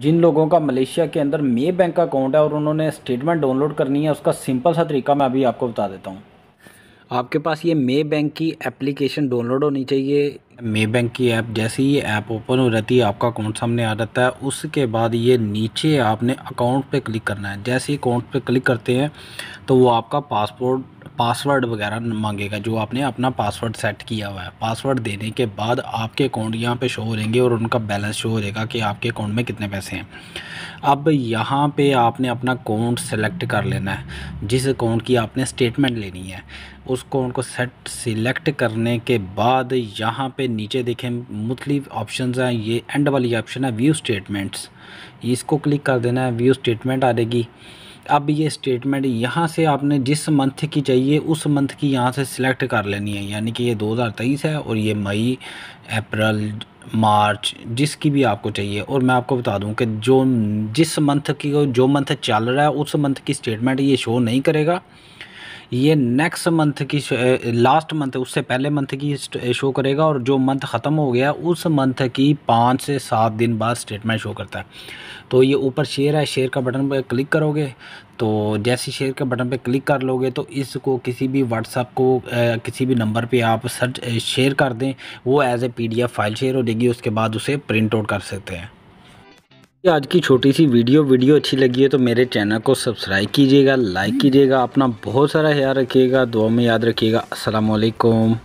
जिन लोगों का मलेशिया के अंदर मे बैंक अकाउंट है और उन्होंने स्टेटमेंट डाउनलोड करनी है उसका सिंपल सा तरीका मैं अभी आपको बता देता हूँ आपके पास ये मे बैंक की एप्लीकेशन डाउनलोड होनी चाहिए मे बैंक की ऐप जैसे ही ये ऐप ओपन हो जाती है आपका अकाउंट सामने आ जाता है उसके बाद ये नीचे आपने अकाउंट पे क्लिक करना है जैसे ही अकाउंट पे क्लिक करते हैं तो वो आपका पासपोर्ट पासवर्ड वगैरह मांगेगा जो आपने अपना पासवर्ड सेट किया हुआ है पासवर्ड देने के बाद आपके अकाउंट यहाँ पे शो हो रहेंगे और उनका बैलेंस शो हो रहेगा कि आपके अकाउंट में कितने पैसे हैं अब यहाँ पे आपने अपना अकाउंट सेलेक्ट कर लेना है जिस अकाउंट की आपने स्टेटमेंट लेनी है उस अकाउंट को सेट सिलेक्ट करने के बाद यहाँ पे नीचे देखें मुख्तलिफ ऑप्शन हैं ये एंड वाली ऑप्शन है व्यू स्टेटमेंट्स इसको क्लिक कर देना है व्यू स्टेटमेंट आ जाएगी अब ये स्टेटमेंट यहाँ से आपने जिस मंथ की चाहिए उस मंथ की यहाँ से सिलेक्ट कर लेनी है यानी कि ये 2023 है और ये मई अप्रैल मार्च जिसकी भी आपको चाहिए और मैं आपको बता दूं कि जो जिस मंथ की जो मंथ चल रहा है उस मंथ की स्टेटमेंट ये शो नहीं करेगा ये नेक्स्ट मंथ की लास्ट मंथ उससे पहले मंथ की शो करेगा और जो मंथ ख़त्म हो गया उस मंथ की पाँच से सात दिन बाद स्टेटमेंट शो करता है तो ये ऊपर शेयर है शेयर का बटन पर क्लिक करोगे तो जैसे शेयर के बटन पे क्लिक कर लोगे तो इसको किसी भी व्हाट्सअप को किसी भी नंबर पे आप सर्च शेयर कर दें वो as a PDF file share हो जाएगी उसके बाद उसे प्रिंट आउट कर सकते हैं आज की छोटी सी वीडियो वीडियो अच्छी लगी है तो मेरे चैनल को सब्सक्राइब कीजिएगा लाइक कीजिएगा अपना बहुत सारा ख्याल रखिएगा दुआ में याद रखिएगा असलकुम